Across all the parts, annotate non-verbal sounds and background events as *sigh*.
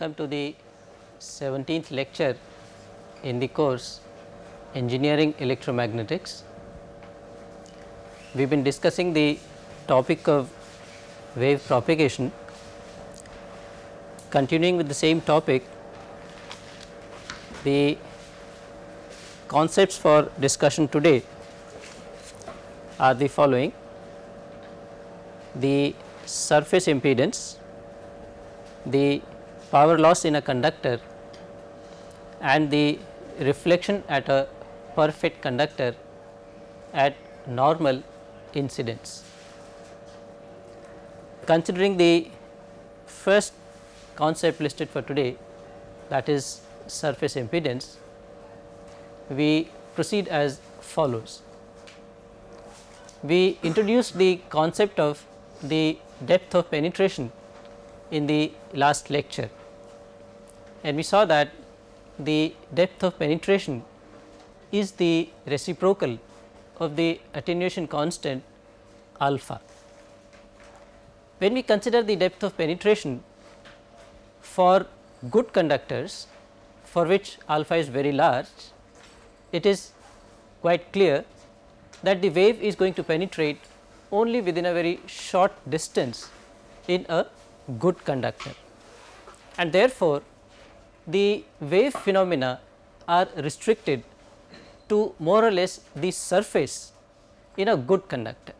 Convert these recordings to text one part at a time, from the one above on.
Welcome to the 17th lecture in the course Engineering Electromagnetics. We have been discussing the topic of wave propagation. Continuing with the same topic, the concepts for discussion today are the following. The surface impedance, the power loss in a conductor and the reflection at a perfect conductor at normal incidence. Considering the first concept listed for today that is surface impedance, we proceed as follows. We introduced the concept of the depth of penetration in the last lecture and we saw that the depth of penetration is the reciprocal of the attenuation constant alpha. When we consider the depth of penetration for good conductors for which alpha is very large, it is quite clear that the wave is going to penetrate only within a very short distance in a good conductor. And therefore, the wave phenomena are restricted to more or less the surface in a good conductor.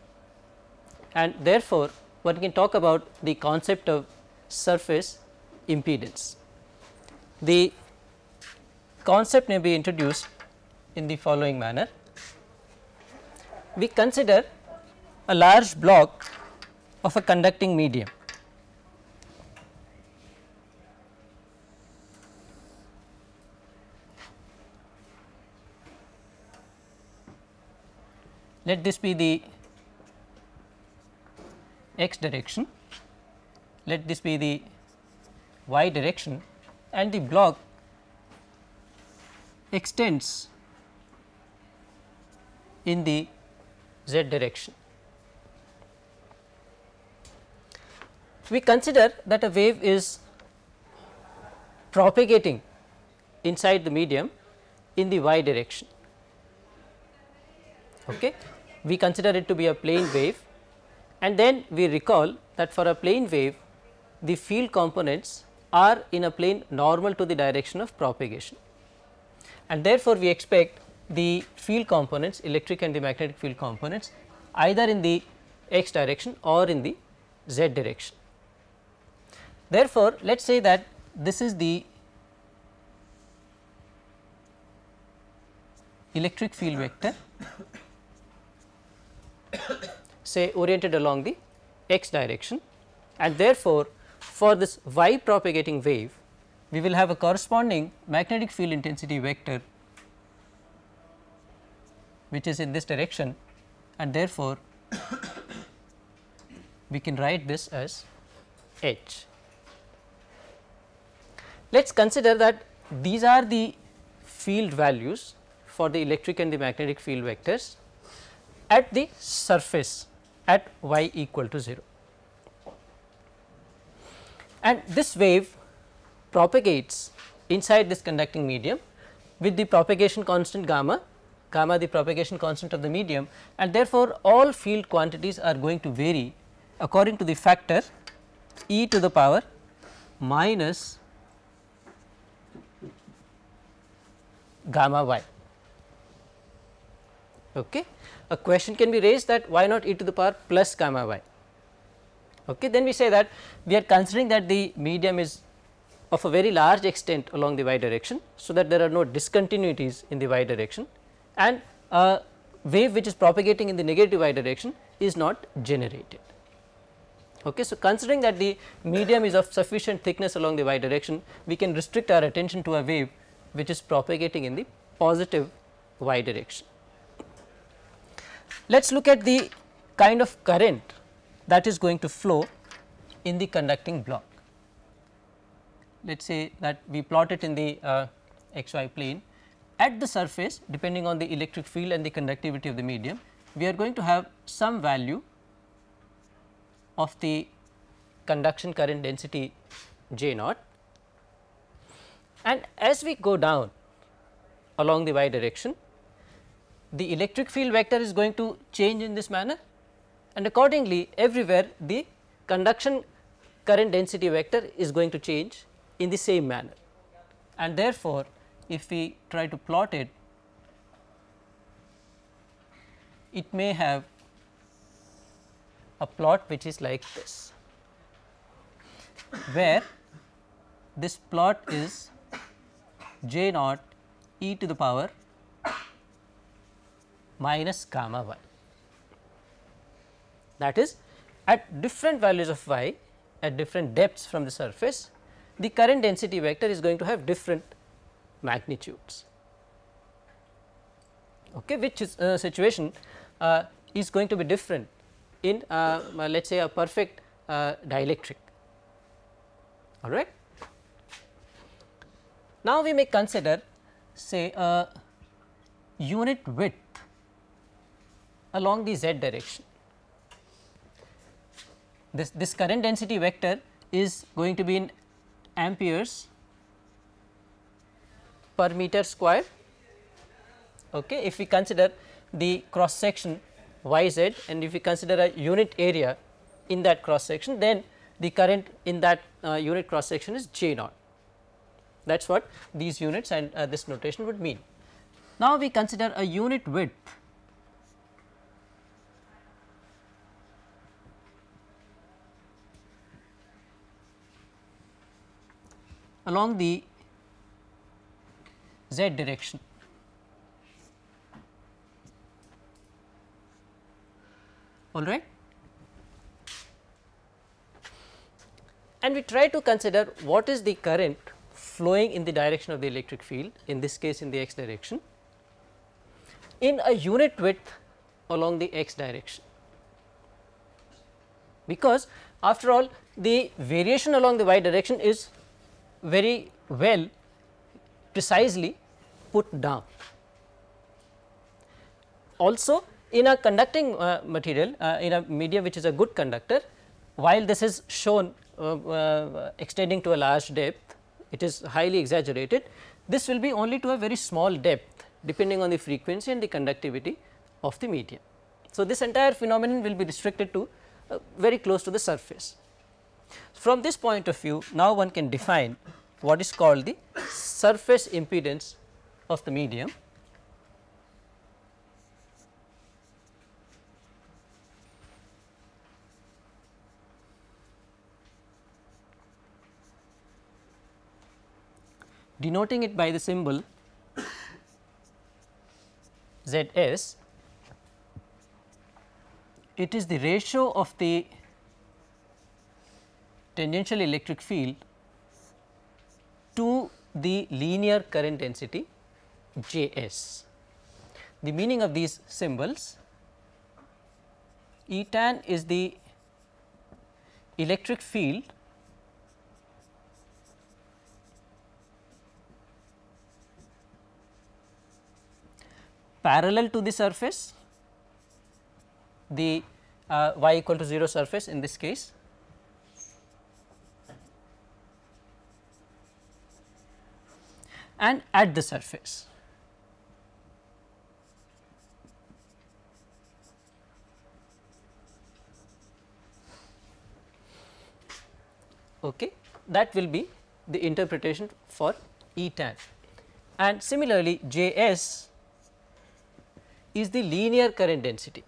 And therefore, one can talk about the concept of surface impedance. The concept may be introduced in the following manner. We consider a large block of a conducting medium let this be the x direction, let this be the y direction and the block extends in the z direction. We consider that a wave is propagating inside the medium in the y direction okay. We consider it to be a plane wave and then we recall that for a plane wave the field components are in a plane normal to the direction of propagation. And therefore, we expect the field components electric and the magnetic field components either in the x direction or in the z direction. Therefore, let us say that this is the electric field vector say oriented along the x direction and therefore, for this y propagating wave we will have a corresponding magnetic field intensity vector which is in this direction and therefore, *coughs* we can write this as H. Let us consider that these are the field values for the electric and the magnetic field vectors at the surface at y equal to 0. And this wave propagates inside this conducting medium with the propagation constant gamma, gamma the propagation constant of the medium and therefore, all field quantities are going to vary according to the factor e to the power minus gamma y. Okay a question can be raised that why not e to the power plus gamma y. Okay. Then we say that we are considering that the medium is of a very large extent along the y direction. So, that there are no discontinuities in the y direction and a wave which is propagating in the negative y direction is not generated. Okay. So, considering that the medium is of sufficient thickness along the y direction, we can restrict our attention to a wave which is propagating in the positive y direction. Let us look at the kind of current that is going to flow in the conducting block. Let us say that we plot it in the uh, xy plane. At the surface depending on the electric field and the conductivity of the medium, we are going to have some value of the conduction current density J naught. And as we go down along the y direction, the electric field vector is going to change in this manner and accordingly everywhere the conduction current density vector is going to change in the same manner. And therefore, if we try to plot it, it may have a plot which is like this, where this plot is j naught e to the power minus gamma y. That is at different values of y at different depths from the surface, the current density vector is going to have different magnitudes, okay, which is, uh, situation uh, is going to be different in uh, uh let us say a perfect uh, dielectric, all right. Now, we may consider say a uh, unit width along the z direction. This, this current density vector is going to be in amperes per meter square. Okay. If we consider the cross section y z and if we consider a unit area in that cross section, then the current in that uh, unit cross section is J naught. That is what these units and uh, this notation would mean. Now, we consider a unit width along the z direction. All right. And we try to consider what is the current flowing in the direction of the electric field, in this case in the x direction, in a unit width along the x direction. Because after all the variation along the y direction is very well precisely put down. Also in a conducting uh, material uh, in a medium which is a good conductor while this is shown uh, uh, extending to a large depth it is highly exaggerated this will be only to a very small depth depending on the frequency and the conductivity of the medium. So, this entire phenomenon will be restricted to uh, very close to the surface. From this point of view, now one can define what is called the surface impedance of the medium. denoting it by the symbol Z s, it is the ratio of the tangential electric field to the linear current density J s. The meaning of these symbols E tan is the electric field parallel to the surface the uh, y equal to 0 surface in this case and at the surface. Okay. That will be the interpretation for E tan and similarly J s is the linear current density.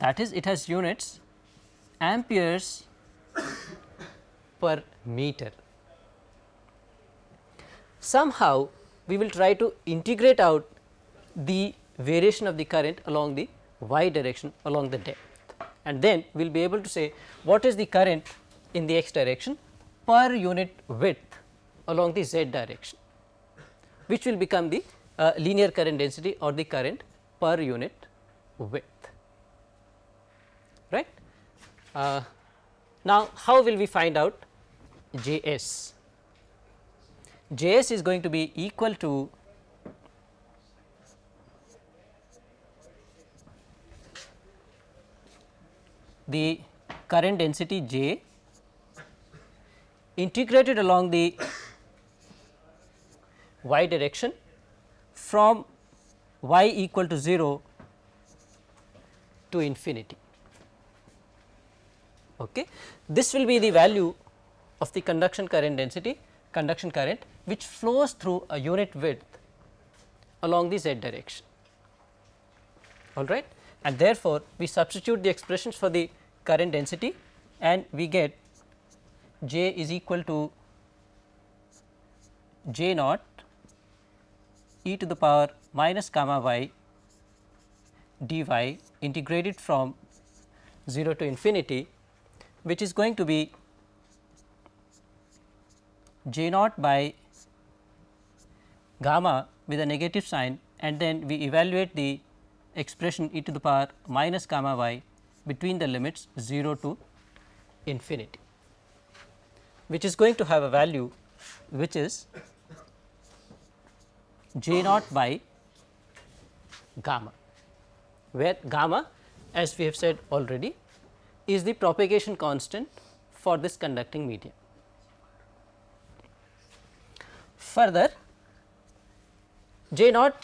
that is it has units amperes per meter. Somehow we will try to integrate out the variation of the current along the y direction along the depth and then we will be able to say what is the current in the x direction per unit width along the z direction which will become the uh, linear current density or the current per unit width. Uh, now, how will we find out J s? J s is going to be equal to the current density J integrated along the y direction from y equal to 0 to infinity. Okay. This will be the value of the conduction current density conduction current which flows through a unit width along the z direction all right and therefore we substitute the expressions for the current density and we get j is equal to j naught e to the power minus gamma y dy integrated from 0 to infinity which is going to be j naught by gamma with a negative sign and then we evaluate the expression e to the power minus gamma y between the limits 0 to infinity which is going to have a value which is j naught by gamma where gamma as we have said already is the propagation constant for this conducting medium. Further, J naught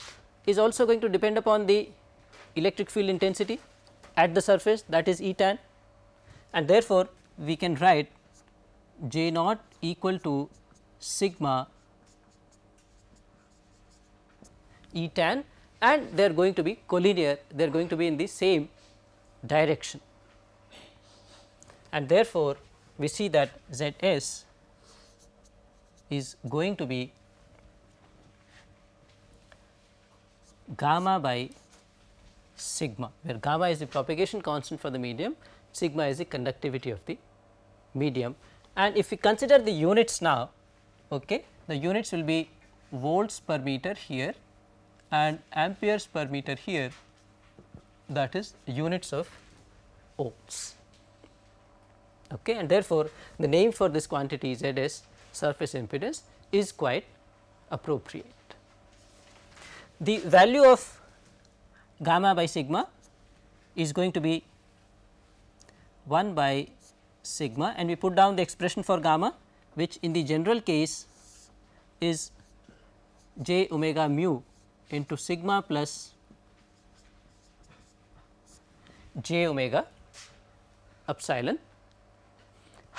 is also going to depend upon the electric field intensity at the surface that is E tan and therefore, we can write J naught equal to sigma E tan and they are going to be collinear, they are going to be in the same direction and therefore, we see that Z s is going to be gamma by sigma, where gamma is the propagation constant for the medium, sigma is the conductivity of the medium. And if we consider the units now, okay, the units will be volts per meter here and amperes per meter here that is units of ohms okay and therefore the name for this quantity ZS surface impedance is quite appropriate. The value of gamma by sigma is going to be 1 by sigma and we put down the expression for gamma which in the general case is j omega mu into sigma plus j omega epsilon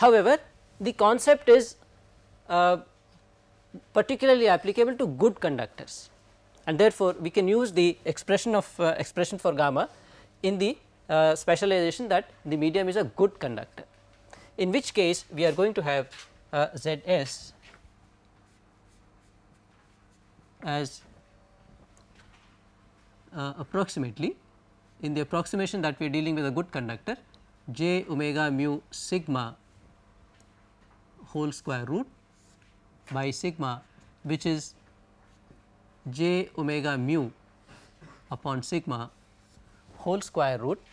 However, the concept is uh, particularly applicable to good conductors and therefore, we can use the expression of uh, expression for gamma in the uh, specialization that the medium is a good conductor in which case we are going to have uh, Zs as uh, approximately in the approximation that we are dealing with a good conductor j omega mu sigma whole square root by sigma which is j omega mu upon sigma whole square root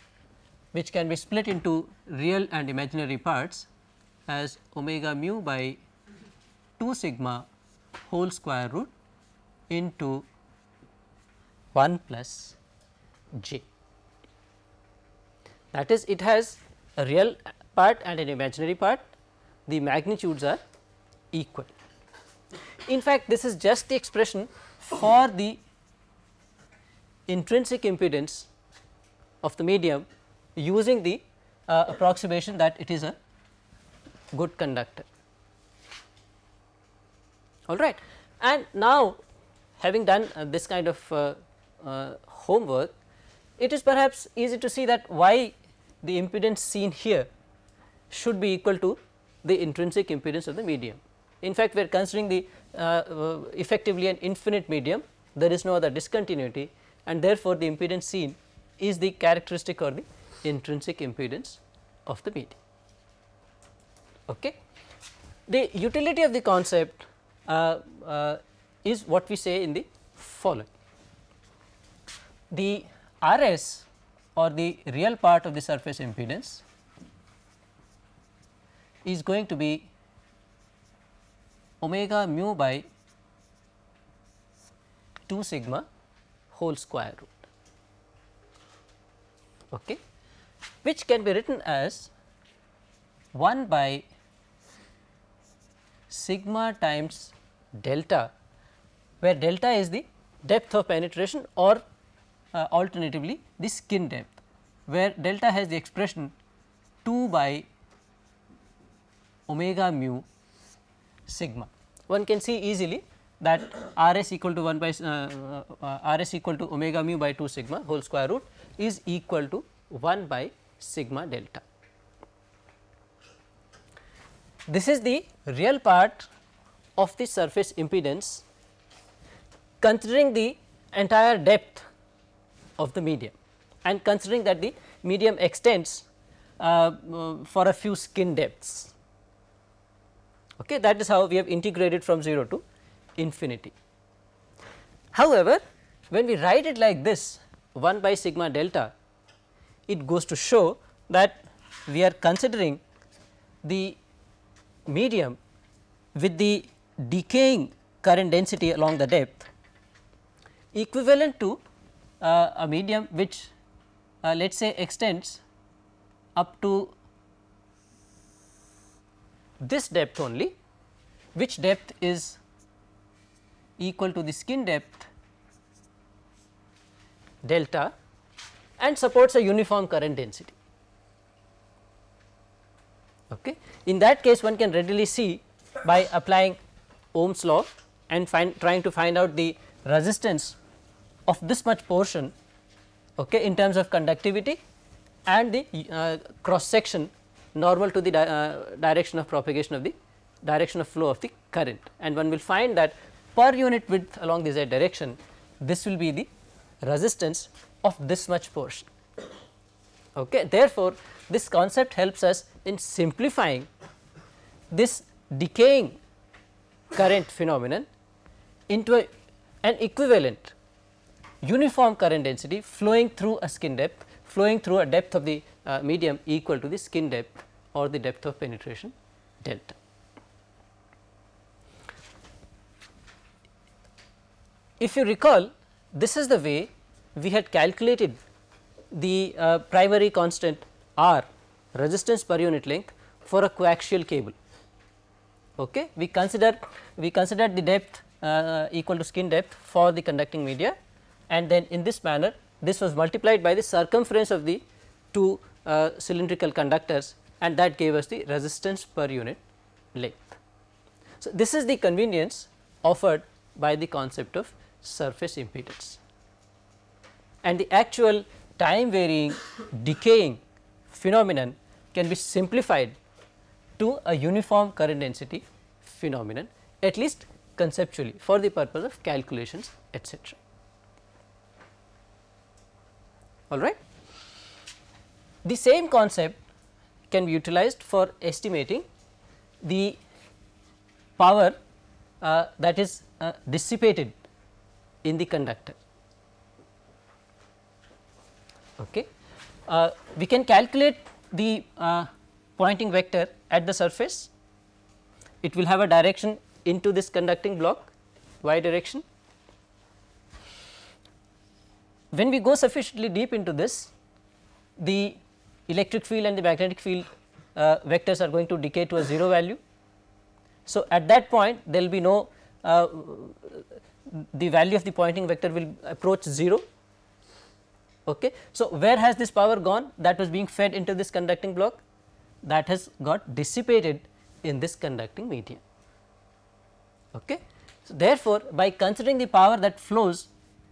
which can be split into real and imaginary parts as omega mu by 2 sigma whole square root into 1 plus j. That is it has a real part and an imaginary part the magnitudes are equal. In fact, this is just the expression for the intrinsic impedance of the medium using the uh, approximation that it is a good conductor. All right. And now, having done uh, this kind of uh, uh homework, it is perhaps easy to see that why the impedance seen here should be equal to the intrinsic impedance of the medium. In fact, we are considering the uh, uh, effectively an infinite medium, there is no other discontinuity and therefore, the impedance seen is the characteristic or the intrinsic impedance of the medium. Okay. The utility of the concept uh, uh, is what we say in the following. The RS or the real part of the surface impedance is going to be omega mu by 2 sigma whole square root okay, which can be written as 1 by sigma times delta, where delta is the depth of penetration or uh, alternatively the skin depth, where delta has the expression 2 by omega mu sigma. One can see easily that Rs equal to 1 by uh, uh, Rs equal to omega mu by 2 sigma whole square root is equal to 1 by sigma delta. This is the real part of the surface impedance considering the entire depth of the medium and considering that the medium extends uh, uh for a few skin depths. Okay, that is how we have integrated from 0 to infinity. However, when we write it like this 1 by sigma delta, it goes to show that we are considering the medium with the decaying current density along the depth equivalent to uh, a medium which uh, let us say extends up to this depth only which depth is equal to the skin depth delta and supports a uniform current density. Okay. In that case one can readily see by applying Ohm's law and find, trying to find out the resistance of this much portion okay, in terms of conductivity and the uh, cross section normal to the di uh, direction of propagation of the direction of flow of the current and one will find that per unit width along the z direction this will be the resistance of this much portion. Okay. Therefore, this concept helps us in simplifying this decaying current phenomenon into a, an equivalent uniform current density flowing through a skin depth flowing through a depth of the uh, medium equal to the skin depth or the depth of penetration delta. If you recall this is the way we had calculated the uh, primary constant R resistance per unit length for a coaxial cable. Okay. We consider we considered the depth uh, equal to skin depth for the conducting media and then in this manner this was multiplied by the circumference of the two uh, cylindrical conductors and that gave us the resistance per unit length. So, this is the convenience offered by the concept of surface impedance and the actual time varying decaying phenomenon can be simplified to a uniform current density phenomenon at least conceptually for the purpose of calculations etc. All right. The same concept can be utilized for estimating the power uh, that is uh, dissipated in the conductor. Okay. Uh, we can calculate the uh, pointing vector at the surface. It will have a direction into this conducting block y direction. When we go sufficiently deep into this, the electric field and the magnetic field uh, vectors are going to decay to a 0 value. So, at that point there will be no uh, the value of the pointing vector will approach 0. Okay. So, where has this power gone that was being fed into this conducting block that has got dissipated in this conducting medium. Okay. So, therefore, by considering the power that flows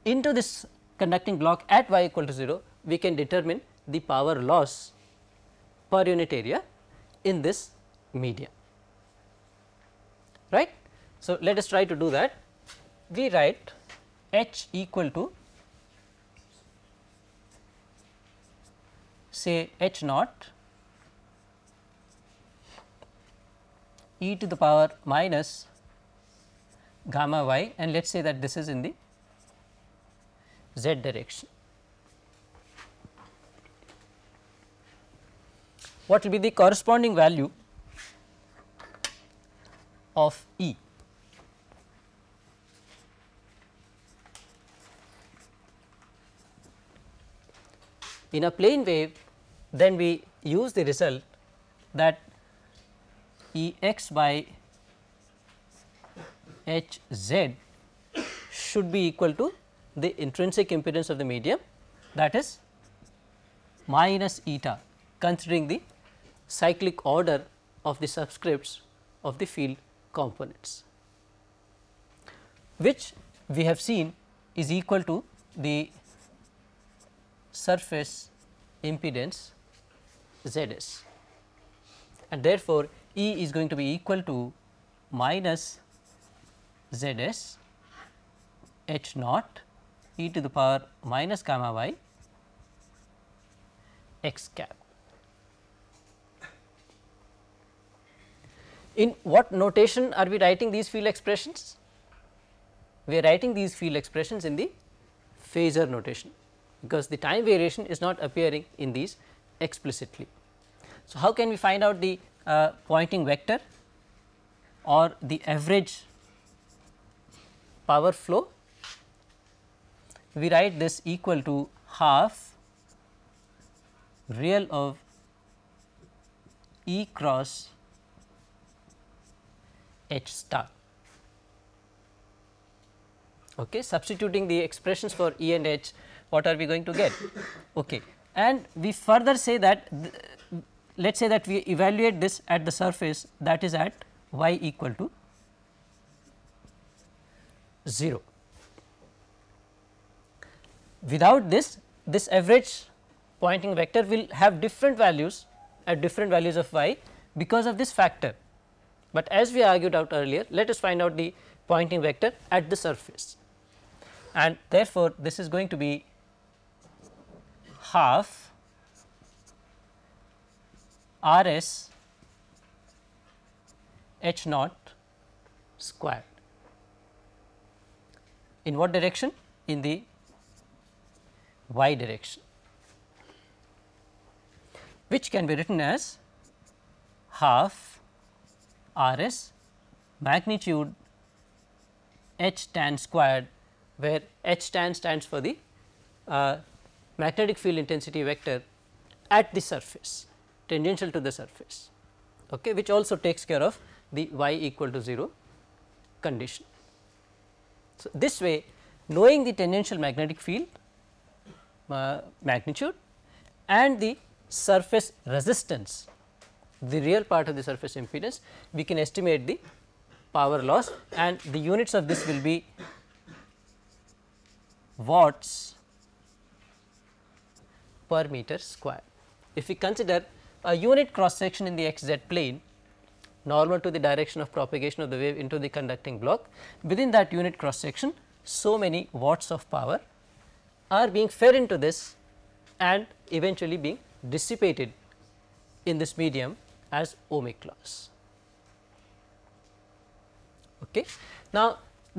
into this conducting block at y equal to 0 we can determine the power loss per unit area in this medium, right. So, let us try to do that. We write H equal to say H naught e to the power minus gamma y and let us say that this is in the z direction. what will be the corresponding value of E. In a plane wave, then we use the result that E x by H z should be equal to the intrinsic impedance of the medium that is minus eta considering the cyclic order of the subscripts of the field components, which we have seen is equal to the surface impedance Z s and therefore, E is going to be equal to minus Z s H naught e to the power minus gamma y x cap. In what notation are we writing these field expressions? We are writing these field expressions in the phasor notation because the time variation is not appearing in these explicitly. So, how can we find out the uh, pointing vector or the average power flow? We write this equal to half real of E cross H star. Okay, substituting the expressions for E and H, what are we going to get? Okay, and we further say that let us say that we evaluate this at the surface that is at y equal to 0. Without this, this average pointing vector will have different values at different values of y because of this factor. But as we argued out earlier, let us find out the pointing vector at the surface. And therefore, this is going to be half R s h naught squared. In what direction? In the y direction, which can be written as half R s magnitude h tan squared where h tan stands for the uh, magnetic field intensity vector at the surface tangential to the surface okay, which also takes care of the y equal to 0 condition. So, this way knowing the tangential magnetic field uh, magnitude and the surface resistance the real part of the surface impedance, we can estimate the power loss and the units of this will be watts per meter square. If we consider a unit cross section in the xz plane normal to the direction of propagation of the wave into the conducting block, within that unit cross section so many watts of power are being fed into this and eventually being dissipated in this medium as ohmic laws. Okay. Now,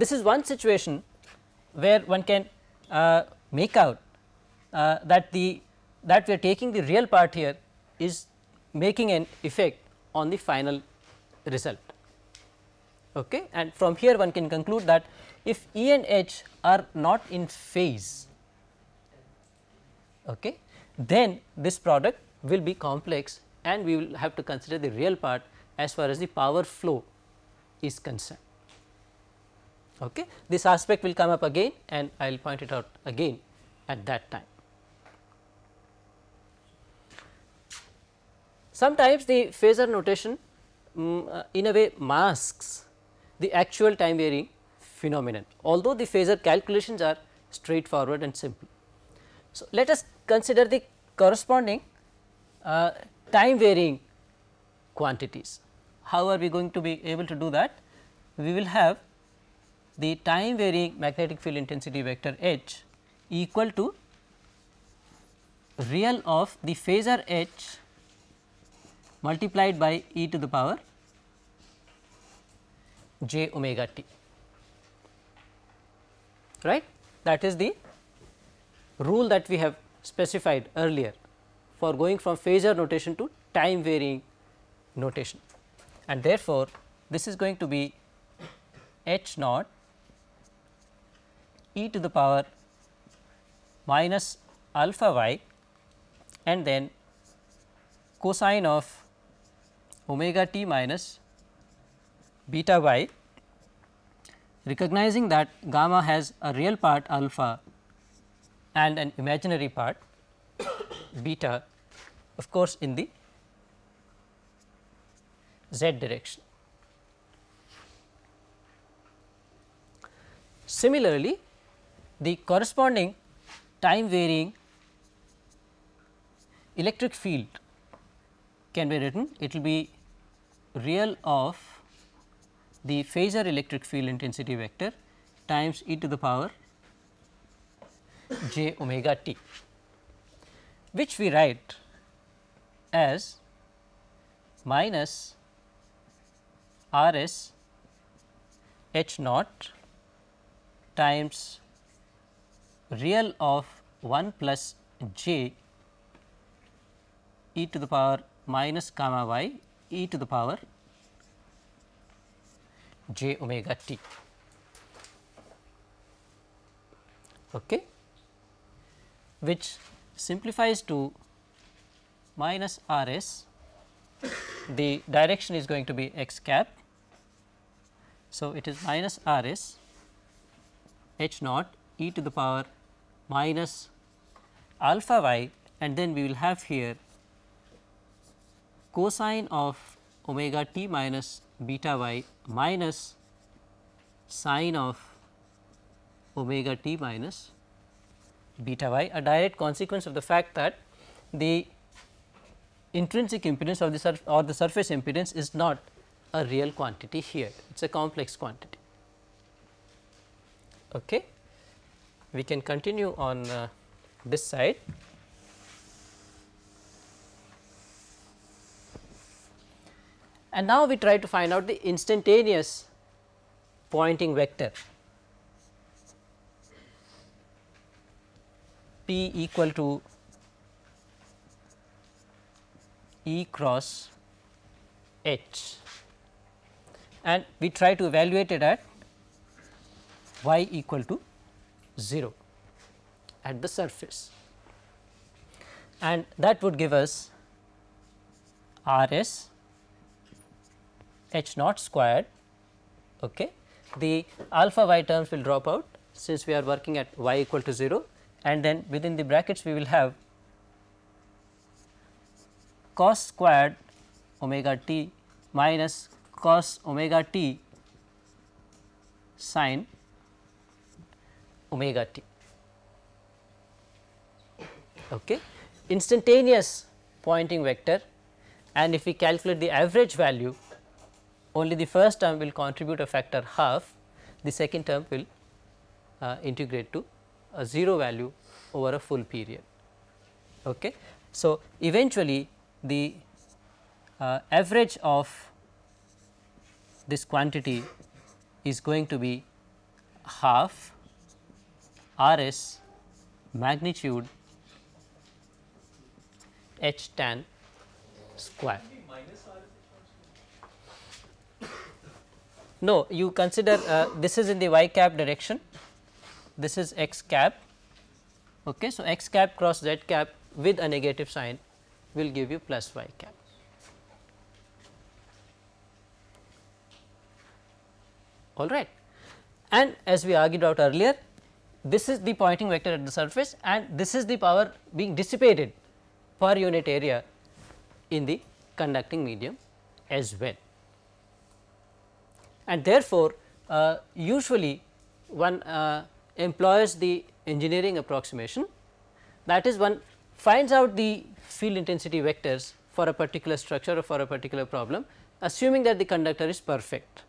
this is one situation where one can uh, make out uh, that the that we are taking the real part here is making an effect on the final result. Okay. And from here one can conclude that if E and H are not in phase, okay, then this product will be complex and we will have to consider the real part as far as the power flow is concerned. Okay. This aspect will come up again and I will point it out again at that time. Sometimes the phasor notation um, uh, in a way masks the actual time varying phenomenon although the phasor calculations are straightforward and simple. So, let us consider the corresponding uh, time varying quantities. How are we going to be able to do that? We will have the time varying magnetic field intensity vector H equal to real of the phasor H multiplied by e to the power j omega t right that is the rule that we have specified earlier for going from phasor notation to time varying notation. And therefore, this is going to be h naught e to the power minus alpha y and then cosine of omega t minus beta y recognizing that gamma has a real part alpha and an imaginary part beta of course in the z direction. Similarly, the corresponding time varying electric field can be written it will be real of the phasor electric field intensity vector times e to the power j omega t which we write as minus R s h naught times real of 1 plus j e to the power minus comma y e to the power j omega t. Okay, which simplifies to minus R s, the direction is going to be x cap. So, it is minus R s h naught e to the power minus alpha y and then we will have here cosine of omega t minus beta y minus sine of omega t minus beta y a direct consequence of the fact that the intrinsic impedance of the surf or the surface impedance is not a real quantity here, it is a complex quantity. Okay. We can continue on uh, this side. And now we try to find out the instantaneous pointing vector p equal to E cross H and we try to evaluate it at y equal to 0 at the surface and that would give us R s h naught squared okay the alpha y terms will drop out since we are working at y equal to 0 and then within the brackets we will have cos squared omega t minus cos omega t sine omega t. Okay. Instantaneous pointing vector and if we calculate the average value only the first term will contribute a factor half, the second term will uh, integrate to a 0 value over a full period. Okay. So, eventually the uh, average of this quantity is going to be half R s magnitude h tan square. No, you consider uh, this is in the y cap direction, this is x cap. Okay, so, x cap cross z cap with a negative sign will give you plus y cap. All right. And as we argued out earlier, this is the pointing vector at the surface and this is the power being dissipated per unit area in the conducting medium as well. And therefore, uh, usually one uh, employs the engineering approximation that is one finds out the field intensity vectors for a particular structure or for a particular problem assuming that the conductor is perfect.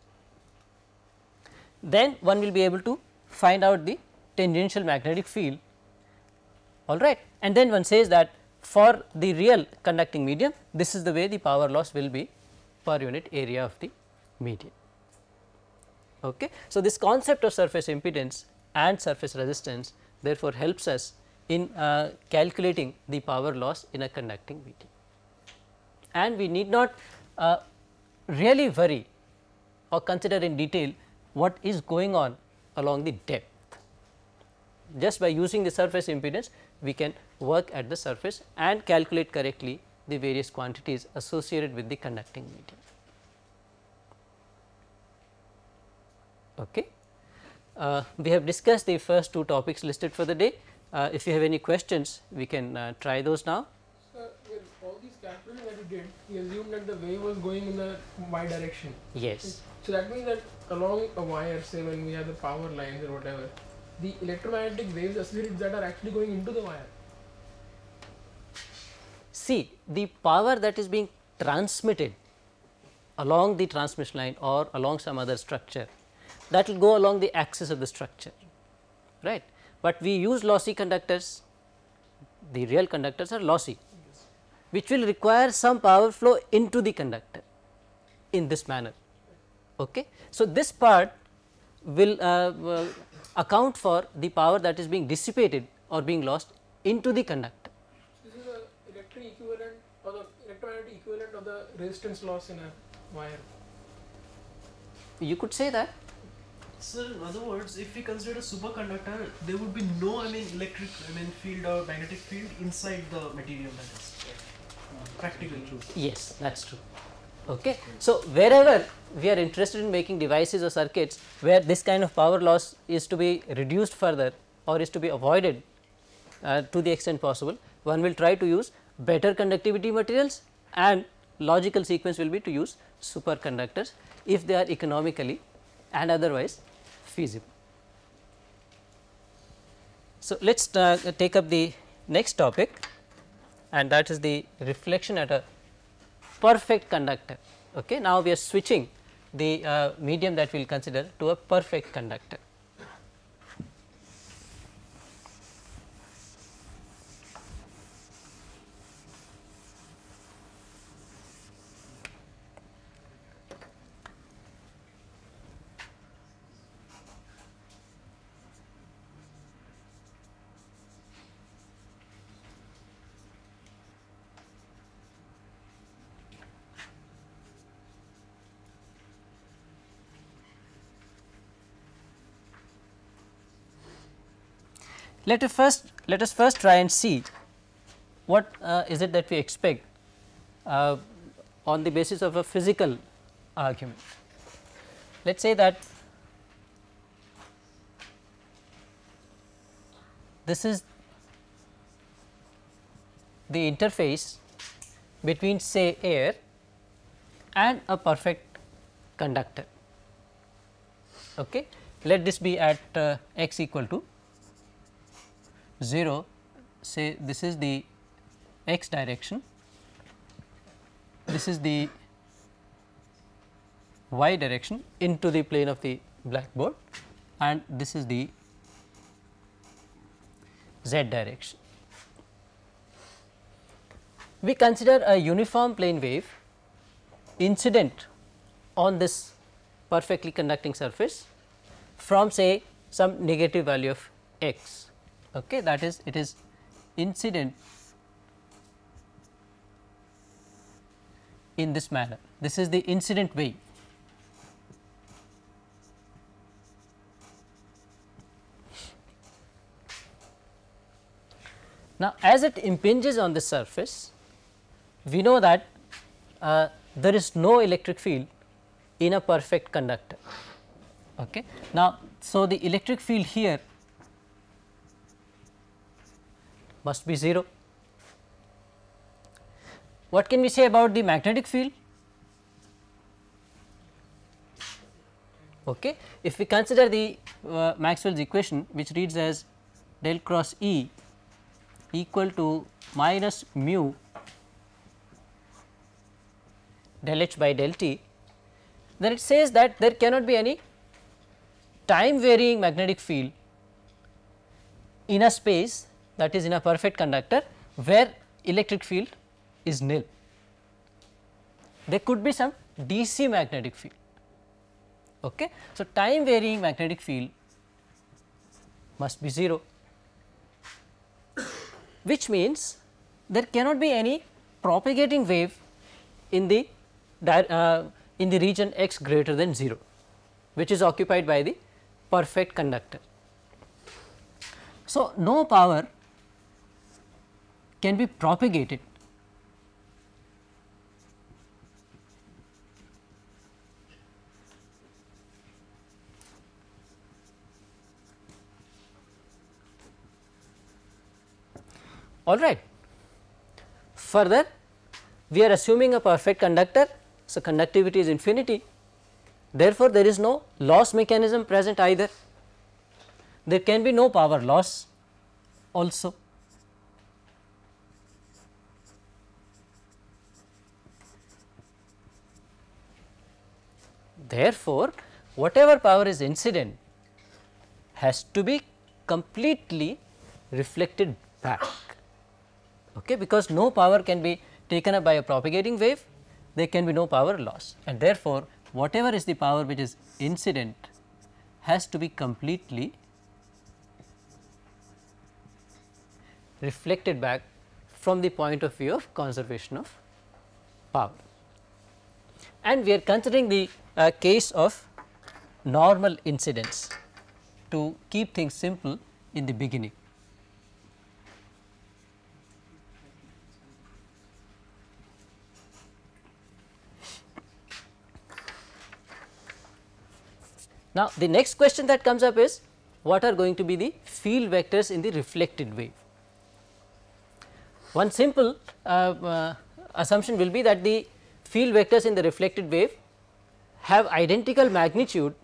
Then one will be able to find out the tangential magnetic field all right and then one says that for the real conducting medium this is the way the power loss will be per unit area of the medium. Okay. So, this concept of surface impedance and surface resistance therefore helps us in uh, calculating the power loss in a conducting medium. And we need not uh, really worry or consider in detail what is going on along the depth. Just by using the surface impedance, we can work at the surface and calculate correctly the various quantities associated with the conducting medium. Okay. Uh, we have discussed the first two topics listed for the day. Uh, if you have any questions, we can uh, try those now. all these that did, assumed that the wave was going in the y direction. Yes. So that means that along a wire, say when we have the power lines or whatever, the electromagnetic waves accelerates that are actually going into the wire. See, the power that is being transmitted along the transmission line or along some other structure that will go along the axis of the structure, right but we use lossy conductors, the real conductors are lossy which will require some power flow into the conductor in this manner. Okay. So, this part will uh, uh, account for the power that is being dissipated or being lost into the conductor. This is the electric equivalent or the electromagnetic equivalent of the resistance loss in a wire. You could say that Sir, in other words, if we consider a superconductor, there would be no, I mean, electric, I mean, field or magnetic field inside the material that is practically true. Yes, that's true. Okay. So, wherever we are interested in making devices or circuits where this kind of power loss is to be reduced further or is to be avoided uh, to the extent possible, one will try to use better conductivity materials and logical sequence will be to use superconductors if they are economically and otherwise feasible. So, let us uh, take up the next topic and that is the reflection at a perfect conductor. Okay. Now, we are switching the uh, medium that we will consider to a perfect conductor. Let us first let us first try and see what uh, is it that we expect uh, on the basis of a physical argument. Let us say that this is the interface between say air and a perfect conductor. Okay. Let this be at uh, x equal to 0 say this is the x direction, this is the y direction into the plane of the blackboard and this is the z direction. We consider a uniform plane wave incident on this perfectly conducting surface from say some negative value of x okay that is it is incident in this manner this is the incident wave now as it impinges on the surface we know that uh, there is no electric field in a perfect conductor okay now so the electric field here must be 0. What can we say about the magnetic field? Okay. If we consider the uh, Maxwell's equation which reads as del cross E equal to minus mu del h by del t, then it says that there cannot be any time varying magnetic field in a space that is in a perfect conductor where electric field is nil. There could be some DC magnetic field. Okay. So, time varying magnetic field must be 0 which means there cannot be any propagating wave in the uh, in the region x greater than 0 which is occupied by the perfect conductor. So, no power can be propagated all right. Further we are assuming a perfect conductor, so conductivity is infinity therefore there is no loss mechanism present either, there can be no power loss also. Therefore, whatever power is incident has to be completely reflected back okay, because no power can be taken up by a propagating wave there can be no power loss and therefore, whatever is the power which is incident has to be completely reflected back from the point of view of conservation of power and we are considering the uh, case of normal incidence to keep things simple in the beginning. Now, the next question that comes up is what are going to be the field vectors in the reflected wave. One simple uh, uh, assumption will be that the field vectors in the reflected wave have identical magnitude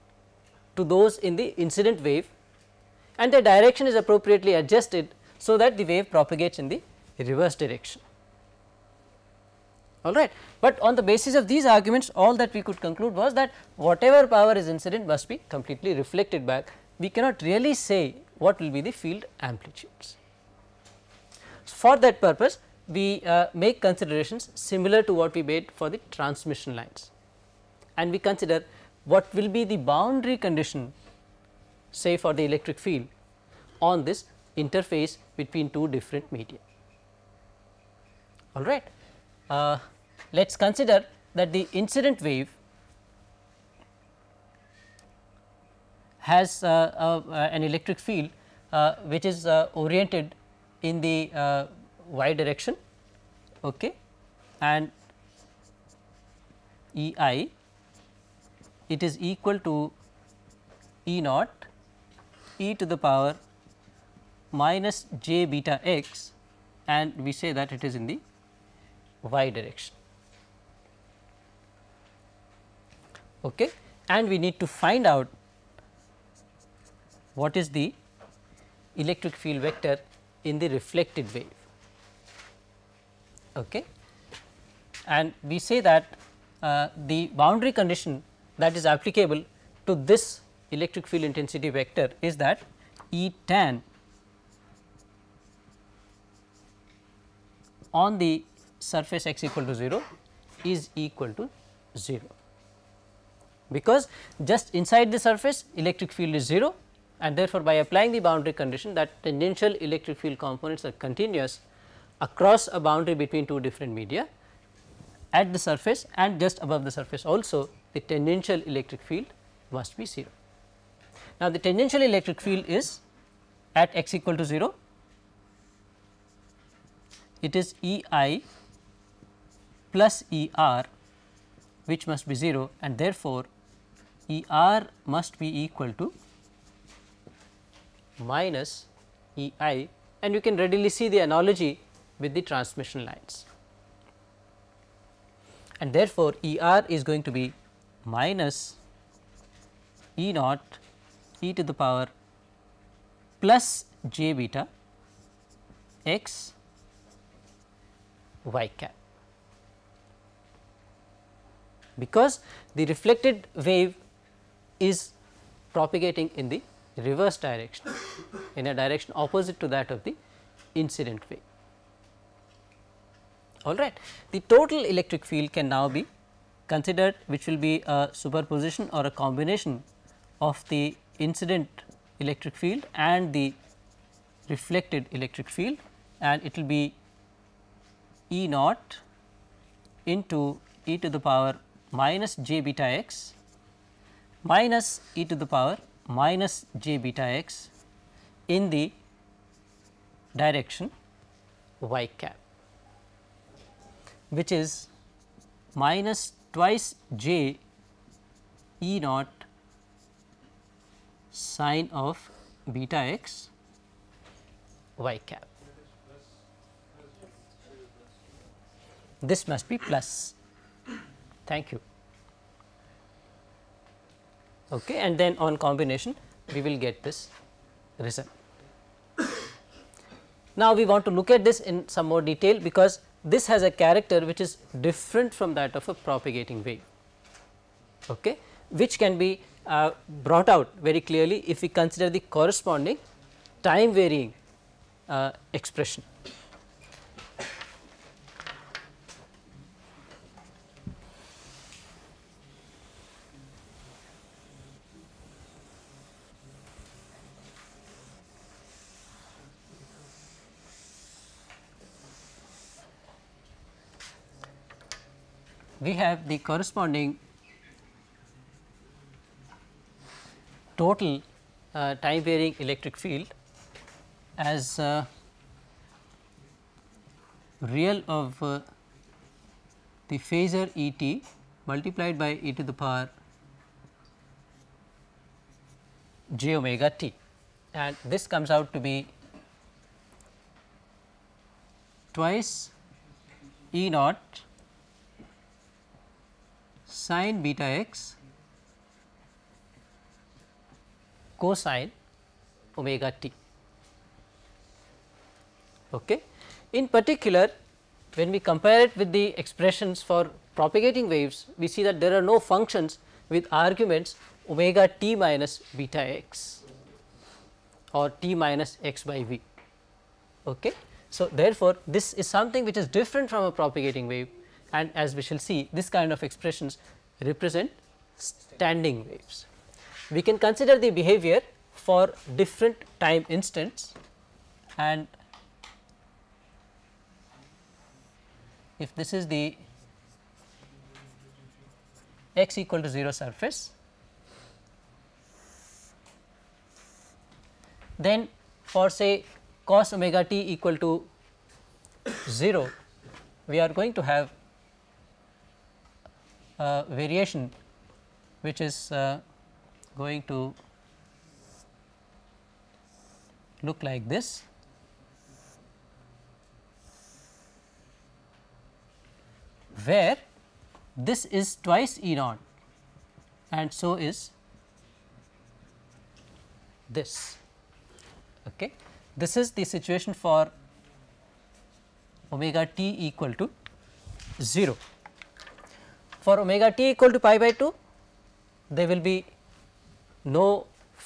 to those in the incident wave and their direction is appropriately adjusted so that the wave propagates in the reverse direction. All right. But on the basis of these arguments all that we could conclude was that whatever power is incident must be completely reflected back. We cannot really say what will be the field amplitudes. For that purpose we uh, make considerations similar to what we made for the transmission lines and we consider what will be the boundary condition say for the electric field on this interface between two different media. All right. Uh, Let us consider that the incident wave has uh, uh an electric field uh, which is uh, oriented in the y direction okay and E i it is equal to E naught e to the power minus j beta x and we say that it is in the y direction. Okay. And we need to find out what is the electric field vector in the reflected wave. Okay. And we say that uh, the boundary condition that is applicable to this electric field intensity vector is that E tan on the surface x equal to 0 is equal to 0 because just inside the surface electric field is 0 and therefore, by applying the boundary condition that tangential electric field components are continuous across a boundary between two different media at the surface and just above the surface also the tangential electric field must be 0. Now, the tangential electric field is at x equal to 0, it is E i plus E r which must be 0 and therefore, E r must be equal to minus E i and you can readily see the analogy with the transmission lines. And therefore, E r is going to be minus E naught e to the power plus j beta x y cap. Because the reflected wave is propagating in the reverse direction in a direction opposite to that of the incident wave all right. The total electric field can now be considered which will be a superposition or a combination of the incident electric field and the reflected electric field and it will be E naught into e to the power minus j beta x minus e to the power minus j beta x in the direction y cap which is minus twice j E naught sine of beta x y cap. This must be plus. Thank you. Okay, and then on combination we will get this result. Now, we want to look at this in some more detail because this has a character which is different from that of a propagating wave, okay, which can be uh, brought out very clearly if we consider the corresponding time varying uh, expression. we have the corresponding total uh, time varying electric field as uh, real of uh, the phasor E t multiplied by e to the power j omega t and this comes out to be twice E naught sine beta x cosine omega t. Okay. In particular, when we compare it with the expressions for propagating waves, we see that there are no functions with arguments omega t minus beta x or t minus x by v. Okay. So, therefore, this is something which is different from a propagating wave and as we shall see this kind of expressions represent standing waves. We can consider the behavior for different time instants and if this is the x equal to 0 surface then for say cos omega t equal to 0 we are going to have uh, variation which is uh, going to look like this. where this is twice E naught and so is this. Okay. This is the situation for omega t equal to 0 for omega t equal to pi by 2 there will be no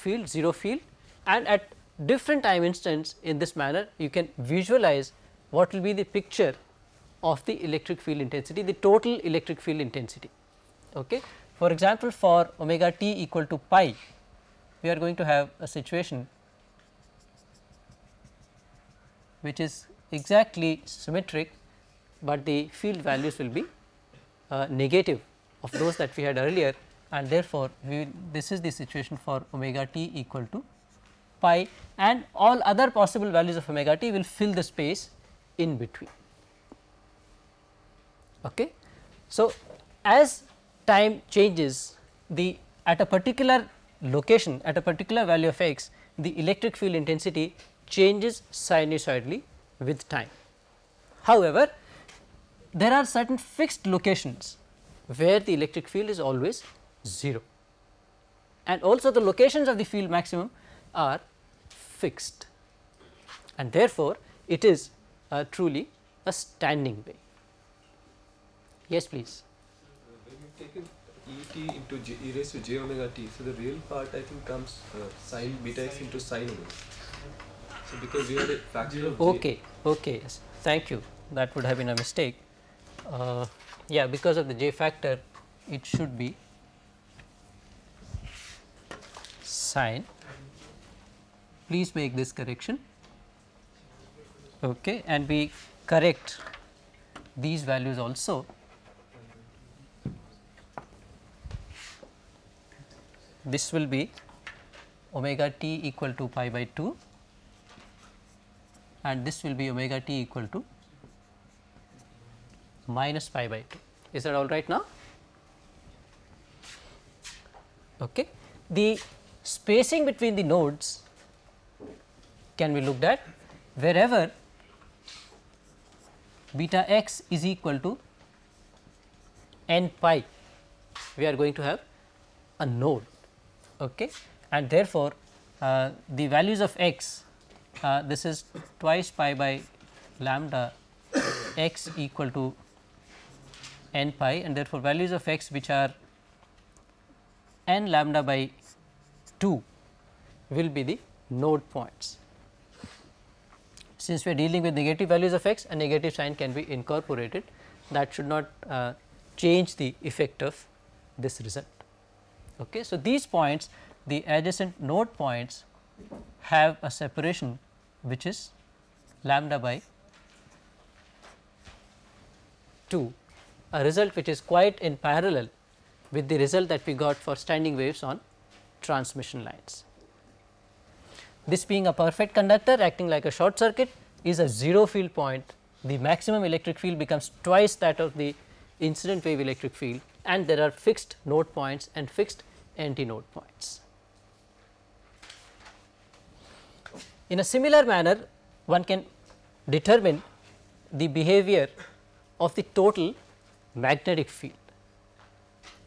field zero field and at different time instants in this manner you can visualize what will be the picture of the electric field intensity the total electric field intensity. Okay. For example, for omega t equal to pi we are going to have a situation which is exactly symmetric, but the field values will be uh, negative of those that we had earlier and therefore, we, this is the situation for omega t equal to pi and all other possible values of omega t will fill the space in between. Okay. So, as time changes the at a particular location at a particular value of x the electric field intensity changes sinusoidally with time. However, there are certain fixed locations where the electric field is always 0 and also the locations of the field maximum are fixed and therefore, it is uh, truly a standing wave. Yes please. E t into j, e raised to j omega t. So the real part I think comes uh, sine beta x into sine omega. So because we had a factor of j. Okay, okay, yes. Thank you. That would have been a mistake uh, yeah because of the j factor it should be sine please make this correction okay and we correct these values also this will be omega t equal to pi by 2 and this will be omega t equal to minus pi by 2. Is that all right now? Okay. The spacing between the nodes can be looked at wherever beta x is equal to n pi we are going to have a node okay and therefore uh, the values of x uh, this is twice pi by lambda x equal to n pi and therefore, values of x which are n lambda by 2 will be the node points. Since we are dealing with negative values of x a negative sign can be incorporated that should not uh, change the effect of this result. Okay. So, these points the adjacent node points have a separation which is lambda by 2 a result which is quite in parallel with the result that we got for standing waves on transmission lines. This being a perfect conductor acting like a short circuit is a zero field point, the maximum electric field becomes twice that of the incident wave electric field and there are fixed node points and fixed antinode points. In a similar manner, one can determine the behavior of the total magnetic field.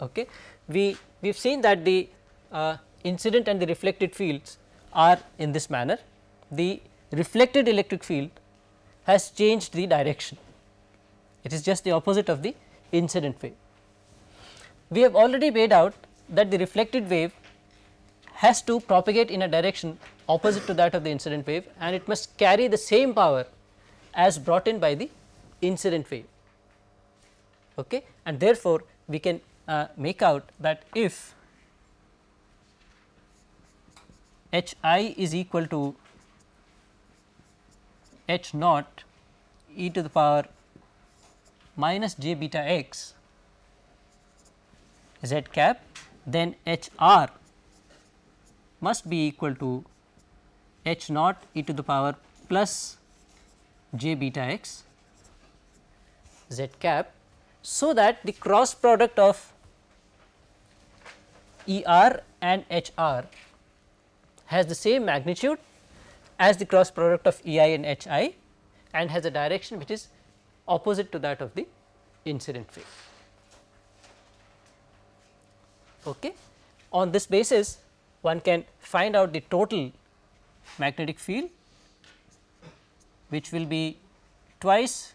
Okay. We, we have seen that the uh, incident and the reflected fields are in this manner. The reflected electric field has changed the direction, it is just the opposite of the incident wave. We have already made out that the reflected wave has to propagate in a direction opposite to that of the incident wave and it must carry the same power as brought in by the incident wave okay and therefore we can uh, make out that if h i is equal to h naught e to the power minus j beta x z cap then h r must be equal to h naught e to the power plus j beta x z cap so that the cross product of ER and HR has the same magnitude as the cross product of EI and HI and has a direction which is opposite to that of the incident field. Okay. On this basis, one can find out the total magnetic field which will be twice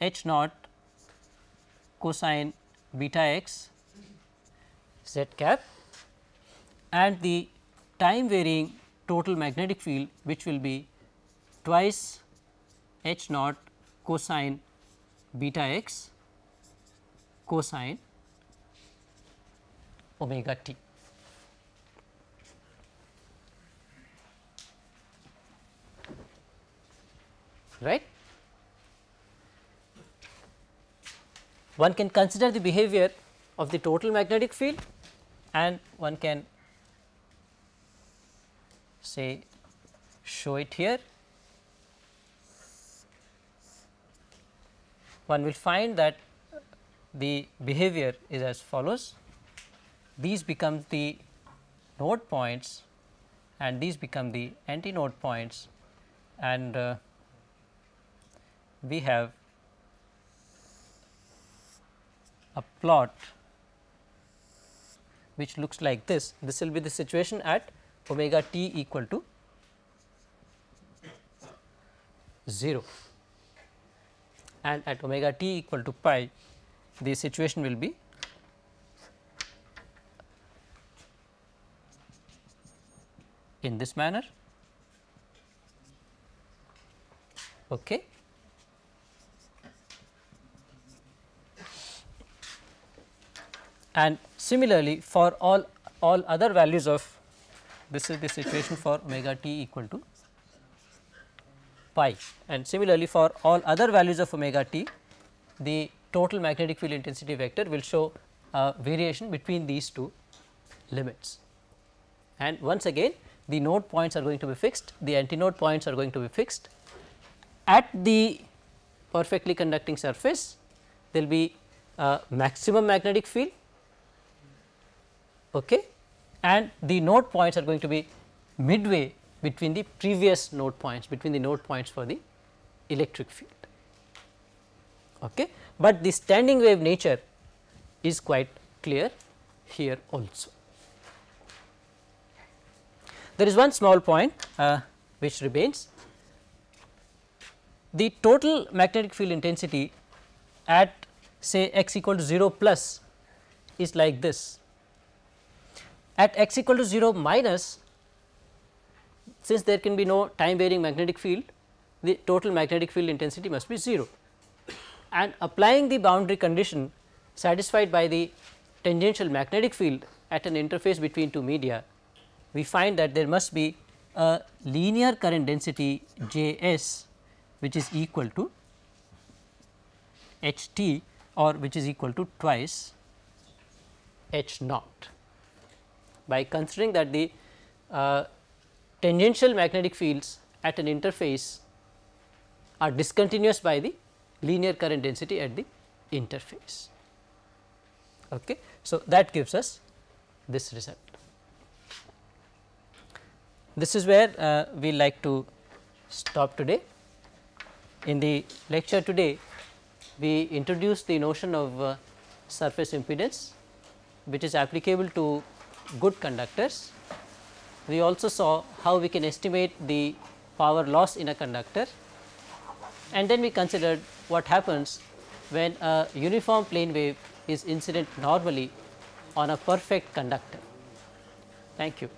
H naught cosine beta x z cap and the time varying total magnetic field which will be twice h naught cosine beta x cosine omega t. right. One can consider the behavior of the total magnetic field and one can say show it here. One will find that the behavior is as follows. These become the node points and these become the anti-node points and uh, we have a plot which looks like this. This will be the situation at omega t equal to 0 and at omega t equal to pi the situation will be in this manner. Okay. And similarly, for all, all other values of this is the situation for omega t equal to pi. And similarly, for all other values of omega t, the total magnetic field intensity vector will show a variation between these two limits. And once again, the node points are going to be fixed, the antinode points are going to be fixed. At the perfectly conducting surface, there will be a maximum magnetic field okay? and the node points are going to be midway between the previous node points between the node points for the electric field. Okay. But the standing wave nature is quite clear here also. There is one small point uh, which remains. The total magnetic field intensity at say x equal to 0 plus is like this at x equal to 0 minus since there can be no time varying magnetic field the total magnetic field intensity must be 0 and applying the boundary condition satisfied by the tangential magnetic field at an interface between two media we find that there must be a linear current density J s which is equal to H t or which is equal to twice H naught by considering that the uh, tangential magnetic fields at an interface are discontinuous by the linear current density at the interface. Okay. So, that gives us this result. This is where uh, we like to stop today. In the lecture today, we introduced the notion of uh, surface impedance which is applicable to good conductors. We also saw how we can estimate the power loss in a conductor and then we considered what happens when a uniform plane wave is incident normally on a perfect conductor. Thank you.